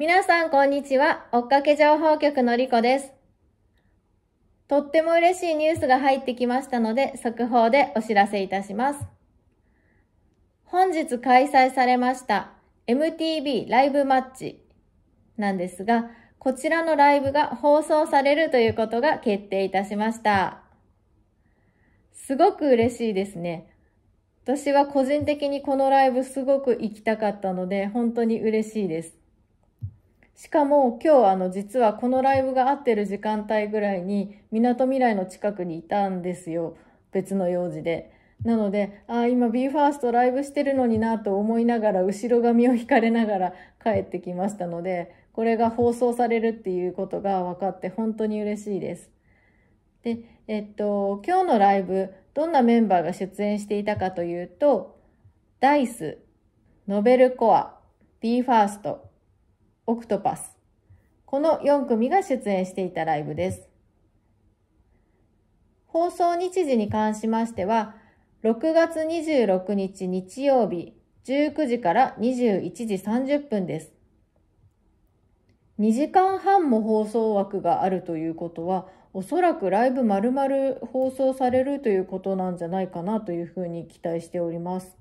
皆さんこんにちは。追っかけ情報局のりこです。とっても嬉しいニュースが入ってきましたので、速報でお知らせいたします。本日開催されました MTV ライブマッチなんですが、こちらのライブが放送されるということが決定いたしました。すごく嬉しいですね。私は個人的にこのライブすごく行きたかったので、本当に嬉しいです。しかも今日あの実はこのライブが合ってる時間帯ぐらいにみなとみらいの近くにいたんですよ。別の用事で。なので、ああ、今 BE:FIRST ライブしてるのになと思いながら、後ろ髪を引かれながら帰ってきましたので、これが放送されるっていうことが分かって本当に嬉しいです。で、えっと、今日のライブ、どんなメンバーが出演していたかというと、ダイス、ノベルコア、BE:FIRST、オクトパス。この4組が出演していたライブです。放送日時に関しましては、6月26日日曜日19時から21時30分です。2時間半も放送枠があるということは、おそらくライブ丸々放送されるということなんじゃないかなというふうに期待しております。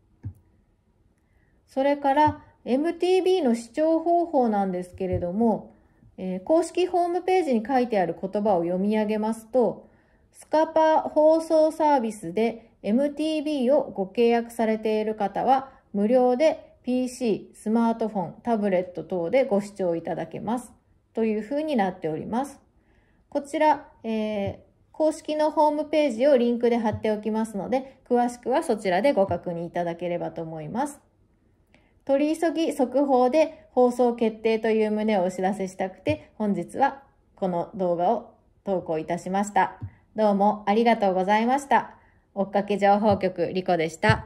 それから m t b の視聴方法なんですけれども、えー、公式ホームページに書いてある言葉を読み上げますと、スカパ放送サービスで m t b をご契約されている方は、無料で PC、スマートフォン、タブレット等でご視聴いただけます。というふうになっております。こちら、えー、公式のホームページをリンクで貼っておきますので、詳しくはそちらでご確認いただければと思います。取り急ぎ速報で放送決定という旨をお知らせしたくて、本日はこの動画を投稿いたしました。どうもありがとうございました。追っかけ情報局リコでした。